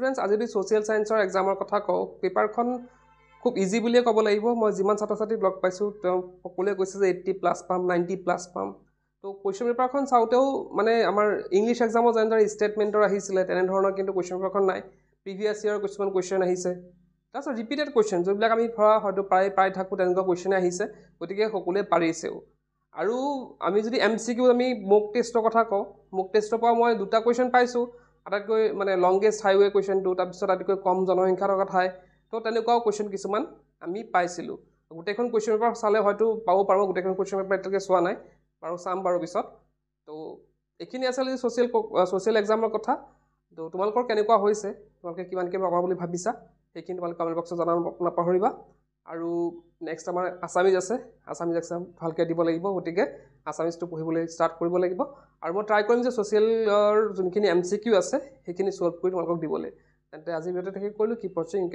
students আজি যদি social ছায়েন্সৰ এক্সামৰ কথা কওঁ পেপাৰখন খুব ইজি বুলিয়ে ক'ব লাগিব মই যিমান ছাত্ৰ ছাত্ৰীক লগ পাইছোঁ তেওঁ সকলোৱে কৈছে যে এইট্টি প্লাছ পাম নাইণ্টি প্লাছ পাম ত' কুৱেশ্যন পেপাৰখন চাওঁতেও মানে আমাৰ ইংলিছ এক্সামৰ যেনেদৰে ষ্টেটমেণ্টৰ আহিছিলে তেনেধৰণৰ কিন্তু কুৱেশ্যন পেপাৰখন নাই প্ৰিভিয়াছ ইয়েৰৰ কিছুমান কুৱেশ্যন আহিছে তাৰপিছত ৰিপিটেড কুৱেশ্যন যোনবিলাক আমি ধৰা হয়তো প্ৰায় প্ৰায় থাকোঁ তেনেকুৱা কুৱেশ্যনে আহিছে গতিকে সকলোৱে পাৰিছেও আৰু আমি যদি এম চি কিউ আমি মোক টেষ্টৰ কথা কওঁ মোক টেষ্টৰ পৰা মই দুটা কুৱেশ্যন পাইছোঁ আটাইতকৈ মানে লংগেষ্ট হাইৱে কুৱেশ্যনটো তাৰপিছত আটাইতকৈ কম জনসংখ্যা থকা ঠাই তো তেনেকুৱাও কুৱেশ্যন কিছুমান আমি পাইছিলোঁ গোটেইখন কুৱেশ্যন পেপাৰ চালে হয়তো পাব পাৰোঁ গোটেইখন কুৱেশ্যন পেপাৰ এতিয়ালৈকে চোৱা নাই বাৰু চাম বাৰু পিছত তো এইখিনি আছিলে ছ'চিয়েল ছ'চিয়েল এক্সামৰ কথা তো তোমালোকৰ কেনেকুৱা হৈছে তোমালোকে কিমানকৈ পাবা বুলি ভাবিছা সেইখিনি তোমালোকে কমেণ্ট বক্সত জনাব নাপাহৰিবা আৰু নেক্সট আমাৰ আছামিজ আছে আছামিজ এক্সাম ভালকৈ দিব লাগিব গতিকে আছামিজটো পঢ়িবলৈ ষ্টাৰ্ট কৰিব লাগিব আৰু মই ট্ৰাই কৰিম যে ছ'চিয়েলৰ যোনখিনি এম চি কিউ আছে সেইখিনি ছ'ল্ভ কৰি তোমালোকক দিবলৈ তেন্তে আজি ভিডিঅ'টো থাকি কৰিলোঁ কি পৰ্চিং